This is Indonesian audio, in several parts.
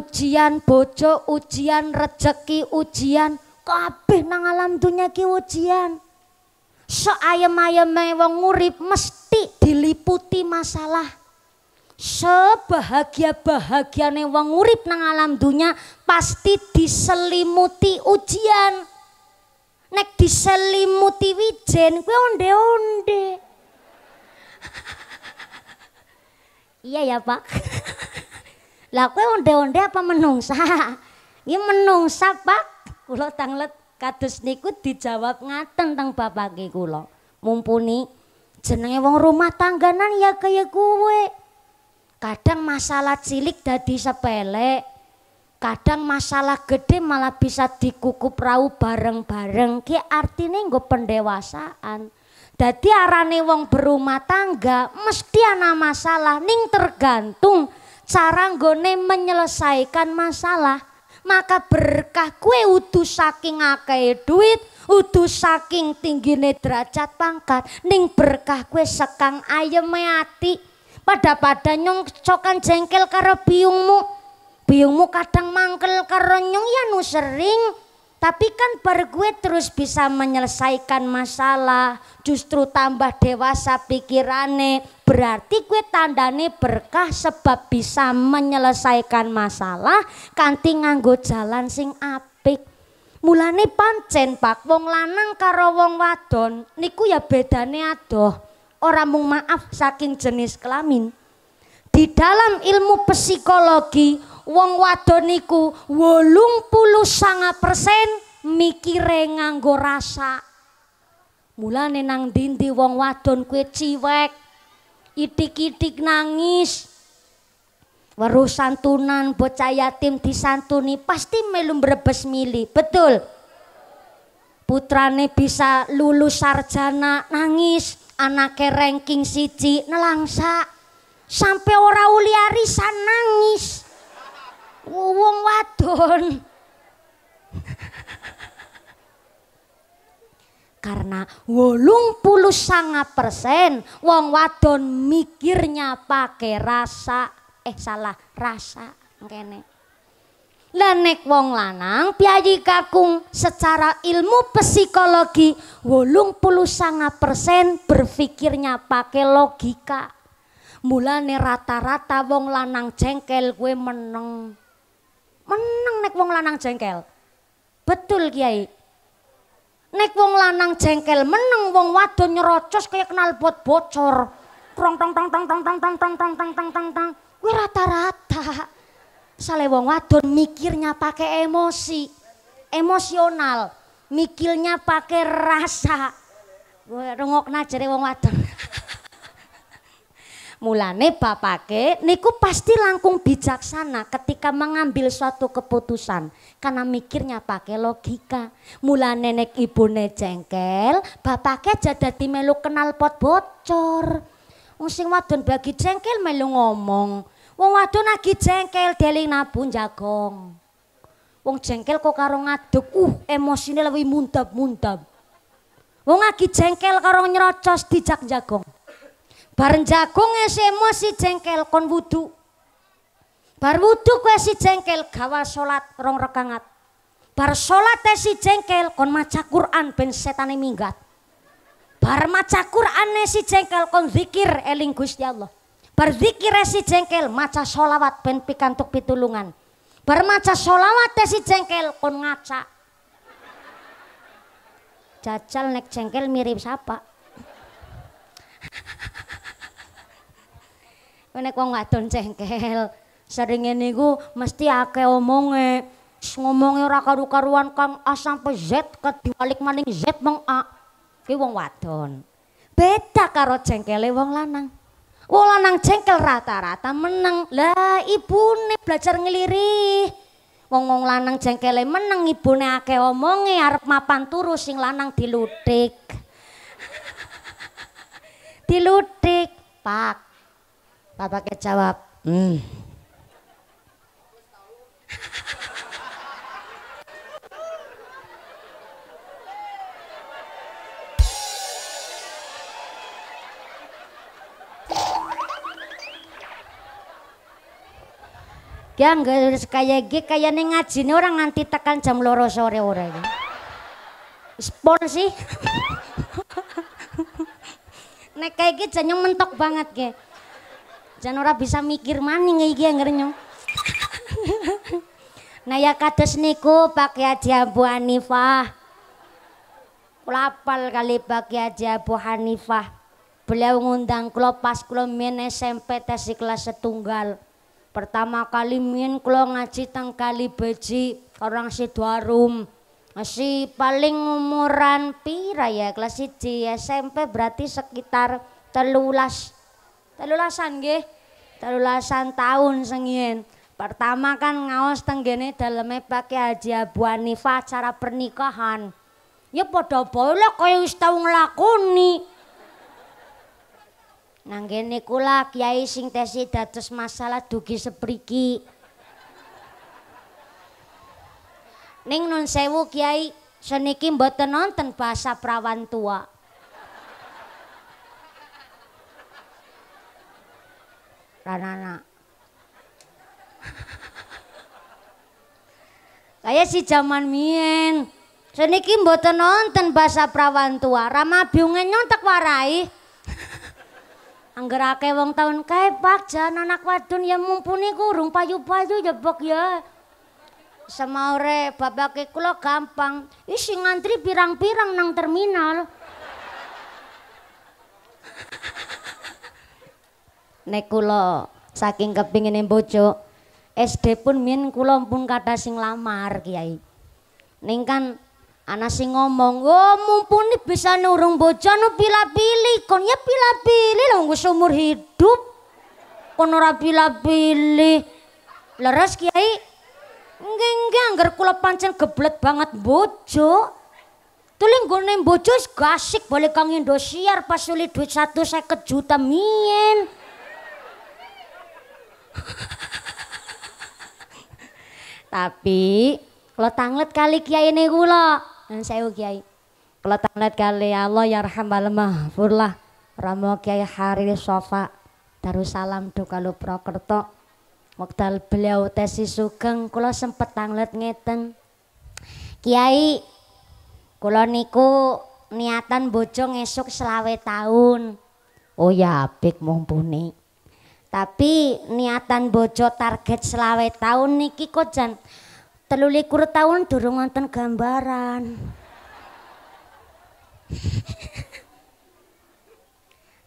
ujian bojo, ujian rezeki ujian kabeh nang alam dunia ki ujian. So ayam ayam wong urip mesti diliputi masalah. sebahagia nih wong urip nang alam dunia pasti diselimuti ujian. Nek diselimuti wijen kue onde-onde. iya ya, Pak. Lah kowe onde-onde apa menungsa? Ini menungsa, Pak. kulo tanglet kados niku dijawab ngaten teng bapak kulo Mumpuni jenenge wong rumah tangganan ya kaya gue. Kadang masalah cilik dadi sepele. Kadang masalah gede malah bisa dikukup rau bareng-bareng. Ki artine nggo pendewasaan. Dadi arane wong berumah tangga mesti ana masalah ning tergantung cara nggone menyelesaikan masalah maka berkah kue utuh saking akeh duit utuh saking tinggi derajat pangkat ning berkah kue sekang ayam ati pada pada nyong cokan jengkel karo biungmu biungmu kadang mangkel karo nyong ya nu sering tapi kan baru gue terus bisa menyelesaikan masalah, justru tambah dewasa pikirane Berarti gue tandane berkah sebab bisa menyelesaikan masalah, kanti nganggo jalan sing apik. Mulane pancen Pak, wong lanang karo wong wadon niku ya bedane adoh. orang mung maaf saking jenis kelamin. Di dalam ilmu psikologi, wong wadon niku persen mikire nganggo rasa. Mulane nang dindi wong wadon kuwi ciwek, itik-itik nangis. Weruh santunan bocah yatim disantuni pasti melum brebes mili, betul? Putrane bisa lulus sarjana nangis, anaknya ranking siji nelangsa. Sampai ora uliari sanang ampun. Karena wolung puluh sangat persen wong wadon mikirnya pakai rasa eh salah rasa kene. Lenek wong lanang piagi kakung secara ilmu psikologi wolung puluh sangat persen berpikirnya pakai logika. Mulane rata-rata wong lanang cengkel gue meneng meneng nek wong lanang jengkel. Betul Kiai. Nek wong lanang jengkel meneng wong wadon nyerocos kaya kenal bot bocor. Krong tong tong tong tong tong tong tong tong tong tong tong tong. Kuwi rata-rata. Sale wong wadon mikirnya pakai emosi. Emosional. Mikirnya pakai rasa. Gue rungokna jare wong wadon. Mulane bapake niku pasti langkung bijaksana ketika mengambil suatu keputusan karena mikirnya pakai logika. Mulane nek ne jengkel, bapake jadi melu kenal pot bocor. Wong sing wadon bagi cengkel melu ngomong. Wong wadon lagi cengkel deling nabun jagong. Wong jengkel kok karo ngaduk, uh emosinya lebih muntab-muntab. Wong lagi jengkel karo nyerocos dijak jagong. Bareng jagung esemo ya, si jengkel kon wudu. Bar wudu kue si cengkel gawa sholat rong rekangat. Bar salat ya si cengkel kon maca Quran ben setane minggat. Bar maca Quran ya si cengkel kon zikir eling Gusti Allah. Bar zikir si cengkel maca sholawat ben pikantuk pitulungan. Bar maca solawat si cengkel kon ngaca. Jajal nek cengkel mirip sapa? nek wong wadon cengkel. sering ini ku mesti ake omonge. ngomongnya ora karu-karuan kang A sampai Z diwalik maning Z meng A. Ki wong wadon. Beda karo cengkele wong lanang. Wong lanang jengkel rata-rata menang. Lah ibune belajar ngelirih. wong-wong lanang menang meneng ibune akeh omonge arep mapan turu sing lanang dilutik. dilutik, Pak. Papa Ket jawab, hmm. Ya enggak harus kaya gini, kayak nih ngaji nih orang nganti tekan jam loro sore ora ya. Spor sih. Nek kayak gini jadinya mentok banget gini. Jan ora bisa mikir maning iki anggernya. nah ya kados niku pakai aja Abu Hanifah. Kula kali pakai aja Abu Hanifah. Beliau ngundang kula pas kula min SMP tes kelas setunggal. Pertama kali min klo ngaji teng kali beji orang Sidoarum. Masih paling umuran pira ya kelas di SMP berarti sekitar telulas Telulasan nggih. Telulasan tahun sengien. Pertama kan ngaos tenggene daleme pakai aja Abu Hanifah cara pernikahan. Ya padha bae lah kaya wis tau nglakoni. Nanggene kula kiai sing tesi dados masalah dugi sepriki. Ning nun sewu kiai seniki mboten nonton bahasa prawan tua. ranana. Kayak si zaman mien. Seniki mboten nonton bahasa tua rama biunge nyontek warai. anggera akeh wong taun kae Pak jan anak wadun ya mumpuni kurung payu-payu ya bok ya. babak babake gampang. Isi ngantri pirang-pirang nang terminal. nek kula saking kepingine bojo SD pun min kula pun kada sing lamar Kiai. Ning kan ana sing ngomong, "Oh, mumpuni bisa nurung bojo nu pila pilih kon ya pila pilih lho wis umur hidup. Kon ora pila pilih Leres Kiai. Nggih, nggih anggar kula pancen geblet banget bojo. Tuli gue bojo wis gasik boleh kang Indosiar pas tuli duit saya kejuta mien. Tapi kalau tanglet kali kiai ini gula, Dan saya kiai. Kalau tanglet kali Allah ya rahmal furlah. Ramo kiai hari sofa. taruh salam tuh kalau prokerto. Waktu beliau tesi sugeng kalau sempet tanglet ngeten. Kiai kalau niku niatan bojong esok selawe tahun. Oh ya pik mumpuni. Tapi niatan bojo target selawe tahun niki kok jan telulikur tahun durung nonton gambaran.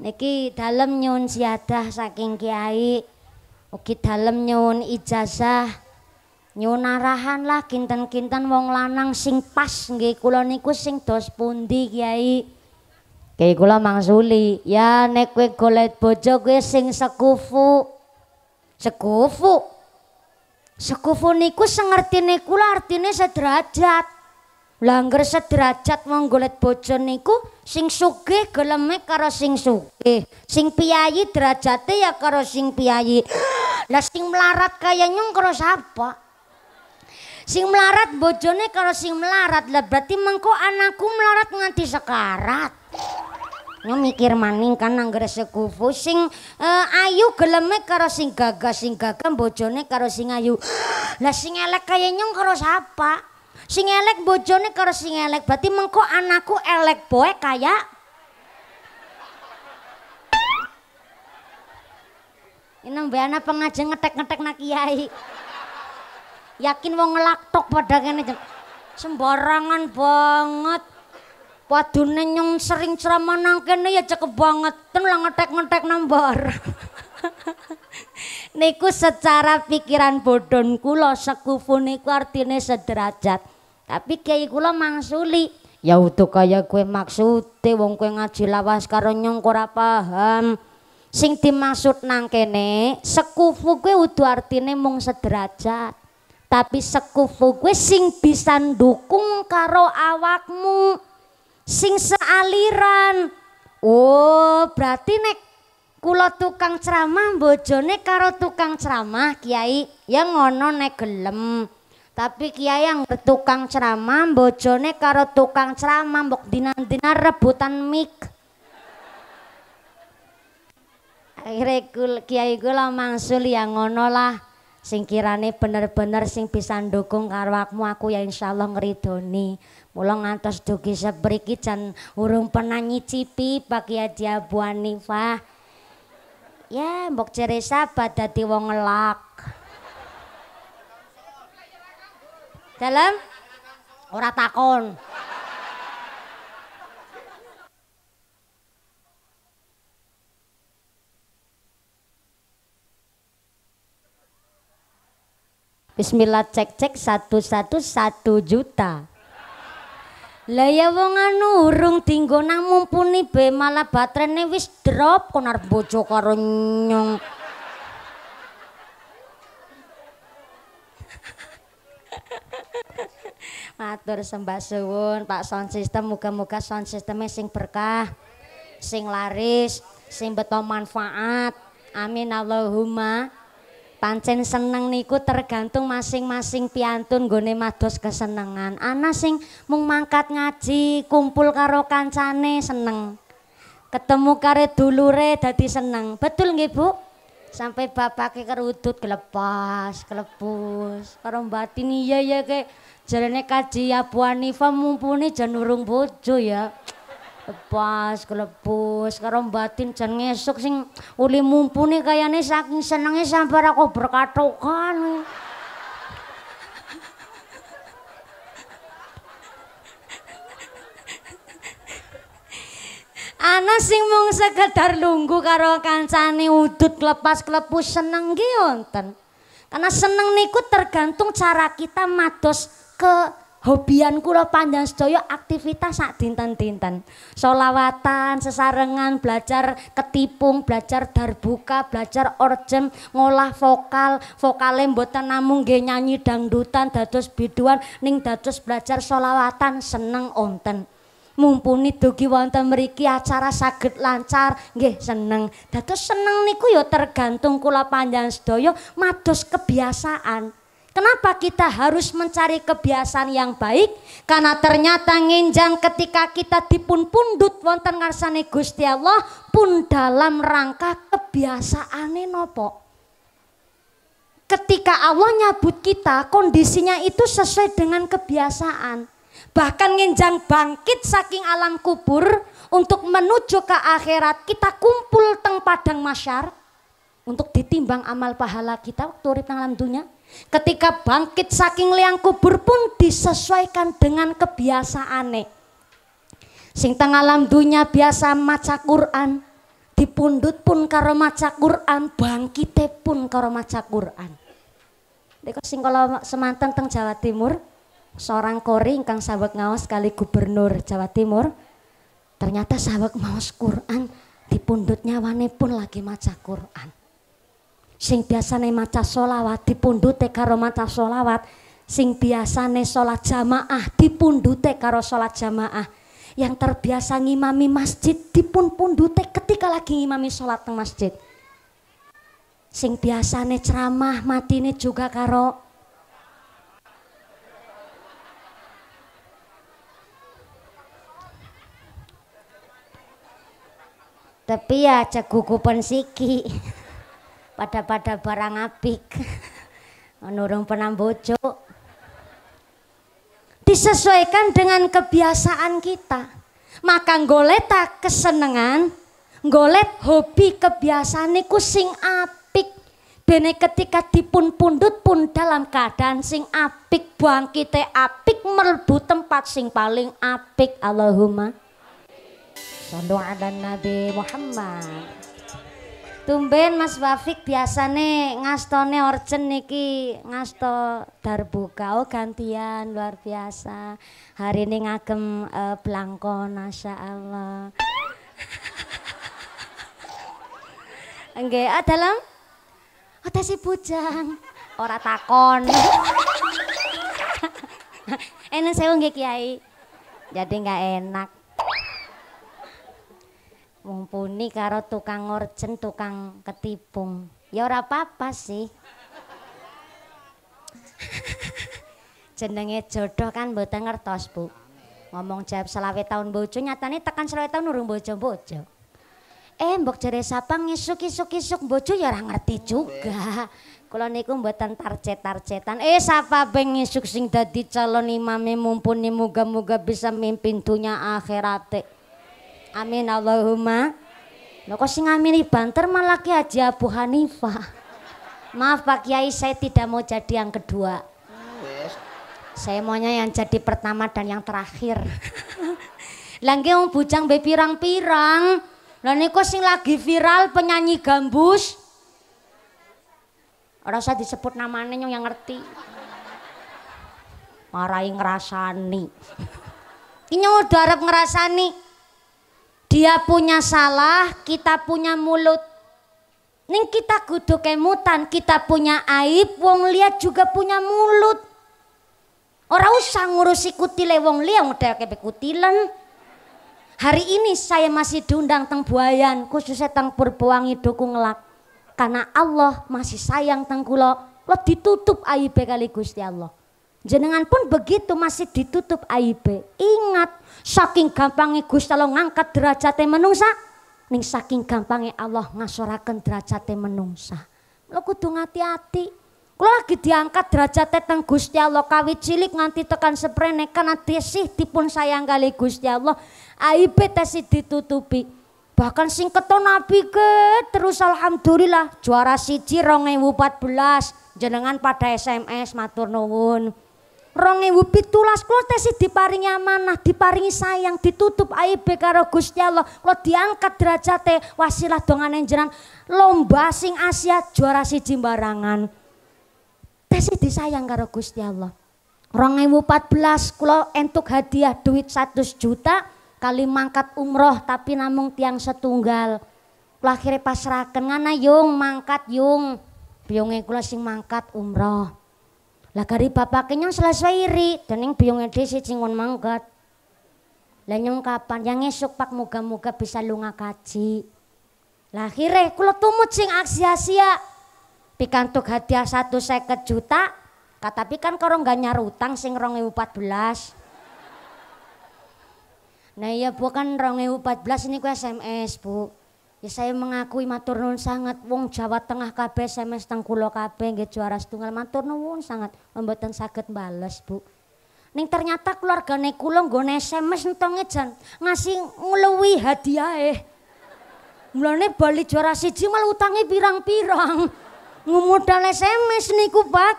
niki dalam nyun siadah saking kiai. oke dalam nyun ijazah. nyun arahan lah kinten-kinten wong lanang sing pas nggih kula niku sing dos pundi Kiai Kayak gula mangsuli, ya nek kowe golek bojo gue sing sekufu. Sekufu. Sekufu niku niku lah artine sederajat. langgar sederajat mau golek bojo niku sing suge geleme karo sing suge, Sing piayi derajatnya ya karo sing piayi, Lah sing melarat kaya nyung karo siapa? Sing melarat bojone karo sing melarat. Lah berarti mengko anakku melarat nganti sekarat ngemikir maning kan anggere sekufu sing uh, ayu geleme karo sing gagah sing gagah bojone karo sing ayu. Lah sing elek kaya nyong karo siapa Sing elek bojone karo sing elek. Berarti mengko anakku elek boe kaya Ini mbak pengajian ngetek-ngetek nak kiai. Yakin mau ngelaktok pada kene sembarangan banget. Waduh nyong sering ceramah nangkene ya cakep banget. Ten lah ngetek-ngetek nomor. niku secara pikiran bodon kula sekufu niku artinya sederajat. Tapi kiai kula mangsuli, ya utuh kaya gue maksude wong gue ngaji lawas karo nyong ora paham. Sing dimaksud nangkene sekufu gue udu artinya mung sederajat. Tapi sekufu gue sing bisa ndukung karo awakmu sing sealiran. Oh, berarti nek kula tukang ceramah bojone karo tukang ceramah Kiai yang ngono nek gelem. Tapi Kiai yang tukang ceramah bojone karo tukang ceramah mbok dinan-dinan rebutan mic. Akhirnya Kiai gula mangsul yang ngono lah sing kirane bener-bener sing bisa ndukung karo awakmu aku ya insyaallah ngridoni. Mula ngantos dugi sepriki jan urung pernah nyicipi Pak Haji Abu Hanifah. Ya, mbok cere sabat dadi wong ngelak. Dalam ora takon. Bismillah cek cek satu satu satu juta. Lah ya wong anu urung tinggo nang mumpuni be malah baterene wis drop kon arep bojo karo nyong. Matur sembah suwun Pak Sound System muga-muga sound systeme sing berkah, sing laris, sing beto manfaat. Amin Allahumma. Pancen seneng niku tergantung masing-masing piantun gone mados kesenengan. Ana sing mung mangkat ngaji, kumpul karo kancane seneng. Ketemu kare dulure dadi seneng. Betul nggih, Bu? Sampai ke kerudut kelepas, kelepus, Karo batin iya ya ke jarane kaji Abu Hanifah mumpuni janurung bojo ya lepas kelepus karo batin jan ngesuk sing uli mumpuni kayane saking senenge sambar aku berkatokan ana sing mung sekedar lunggu karo kancane udut lepas kelepus seneng ki wonten karena seneng niku tergantung cara kita mados ke hobian kula panjang sedaya aktivitas sak dinten-dinten. Solawatan, sesarengan, belajar ketipung, belajar darbuka, belajar orjem, ngolah vokal, vokale mboten namung nggih nyanyi dangdutan dados biduan ning dados belajar solawatan seneng onten. mumpuni dugi wonten mriki acara saged lancar nggih seneng dados seneng niku ya tergantung kula panjang sedaya mados kebiasaan Kenapa kita harus mencari kebiasaan yang baik? Karena ternyata nginjang ketika kita dipun pundut wonten ngarsane Gusti Allah pun dalam rangka kebiasaan nopo. Ketika Allah nyabut kita, kondisinya itu sesuai dengan kebiasaan. Bahkan nginjang bangkit saking alam kubur untuk menuju ke akhirat, kita kumpul teng padang masyar untuk ditimbang amal pahala kita waktu urip alam dunia Ketika bangkit saking liang kubur pun disesuaikan dengan kebiasaane. Sing teng alam dunia biasa maca Quran, dipundut pun karo maca Quran, bangkite pun karo maca Quran. Nek sing kala semanten teng Jawa Timur, seorang kori ingkang sahabat ngaos kali gubernur Jawa Timur, ternyata sahabat ngaos Quran, dipundut nyawane pun lagi maca Quran sing biasane maca solawat dipundhute karo maca solawat sing biasane sholat jamaah dipundhute karo sholat jamaah yang terbiasa ngimami masjid dipun pundute ketika lagi ngimami sholat teng masjid sing biasane ceramah mati matine juga karo tapi ya gugupan siki pada-pada barang apik. Menurung bocok Disesuaikan dengan kebiasaan kita. Maka goleta kesenangan golet hobi kebiasaan niku sing apik. dene ketika dipun pundut pun dalam keadaan sing apik, buang kita apik, merbu tempat sing paling apik. Allahumma. Sallu ala Nabi Muhammad. Tumben Mas Wafik biasane ngastone orjen niki ngasto darbuka oh gantian luar biasa. Hari ini ngagem uh, eh, blangkon Masya Allah. Enggak, ah dalam ada oh, si bujang. Ora takon. enak saya enggak Kiai. Jadi enggak enak mumpuni karo tukang ngorjen tukang ketipung ya ora apa-apa sih jenenge jodoh kan mboten ngertos bu ngomong jawab selawe tahun bojo nyatane tekan selawe tahun urung bojo bojo eh mbok jere sapa ngisuk isuk isuk bojo ya ora ngerti juga kula niku mboten tarjet-tarjetan. Eh sapa beng ngisuk sing dadi calon imame mumpuni muga-muga bisa mimpin dunya akhirate. Amin Allahumma. Lo kok sing bantar banter malah Ki Haji Abu Hanifah. Maaf Pak Kiai, saya tidak mau jadi yang kedua. Saya maunya yang jadi pertama dan yang terakhir. Lagi wong bujang be pirang-pirang. Lah niku sing lagi viral penyanyi gambus. Ora usah disebut namanya nyong yang ngerti. Marai nih, Ini udah ngerasa nih. Dia punya salah, kita punya mulut. Ning kita kudu kemutan, kita punya aib, wong liat juga punya mulut. Orang usah ngurusi kutile wong liya ngedake kutilan. Hari ini saya masih diundang teng Buayan, khususnya teng Purbawangi Duku Ngelak. Karena Allah masih sayang teng kulo, lo ditutup aibe kali Gusti Allah. Jenengan pun begitu masih ditutup AIB. Ingat, saking gampangnya Gusti Allah ngangkat derajate menungsa, ning saking gampangnya Allah ngasorakan derajate menungsa. Lo kudu ngati-hati. Kalau lagi diangkat derajatnya teng Gusti Allah kawit cilik nganti tekan seprene karena desih dipun sayang kali Gusti Allah. AIB tesih ditutupi. Bahkan sing keton nabi ke terus alhamdulillah juara siji 14 jenengan pada SMS matur nuwun. Rongewu pitulas kula si diparingi amanah, diparingi sayang, ditutup aib karo Gusti Allah. Kula diangkat derajate wasilah dongan jenengan lomba sing Asia juara siji barangan. Tesi disayang karo Gusti Allah. belas kulo entuk hadiah duit 100 juta kali mangkat umroh tapi namung tiang setunggal. lahir pasrah pasrahaken ngana yung mangkat yung. Biyunge kula sing mangkat umroh. Lah kari bapak kenyang selesai iri, dening biyung edisi cingon mangkat. Lah yang kapan yang esok pak moga moga bisa lunga kaji. Lah akhirnya kula tumut sing aksi-asia. Pikantuk hadiah satu seket juta, katapi kan karo gak utang sing rong belas. Nah iya bu kan rong belas ini ku SMS bu. Ya saya mengakui matur nuwun sangat wong Jawa Tengah kabeh SMS teng kula kabeh nggih juara setunggal matur nuwun sangat mboten saged bales Bu. Ning ternyata keluargane kula nggone SMS entong ejan ngasih ngluwi eh. Mulane bali juara siji malah utange pirang-pirang. Ngumudal SMS niku, Pak.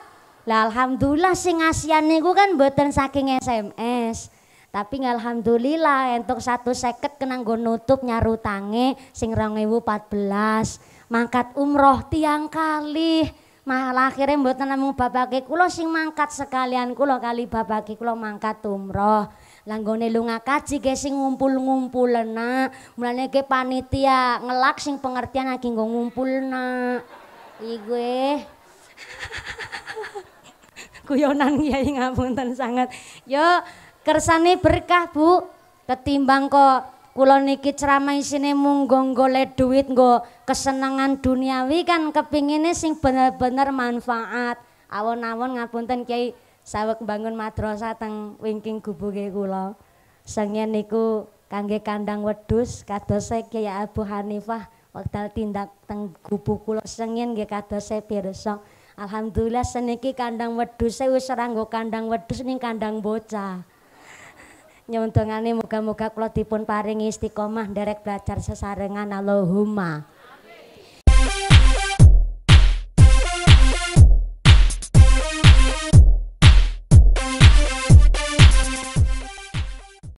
Lah alhamdulillah sing ngasihan niku kan mboten saking SMS. Tapi alhamdulillah entuk satu seket gue nutup nyarutange sing belas Mangkat umroh tiang kali. Malah akhirnya mboten namung babake kulo sing mangkat sekalian kulo kali babake kulo mangkat umroh. langgone lunga kaji ge sing ngumpul-ngumpulna mulane ge panitia ngelak sing pengertian lagi nggo ngumpulna iku e. guyonan kiai ngapunten sangat yo kersane berkah Bu ketimbang kok kula niki ceramah sini munggong golek duit go kesenangan duniawi kan ini sing bener-bener manfaat awon-awon ngapunten Kiai sawek bangun madrasah teng wingking gubuke kula sengen niku kangge kandang wedhus kadose Kiai Abu Hanifah wekdal tindak teng gubu kula sengen nggih kadose pirsa Alhamdulillah seniki kandang wedus wis ora kandang wedus ning kandang bocah nyuwun muka muga-muga kula dipun paringi istiqomah nderek belajar sesarengan Allahumma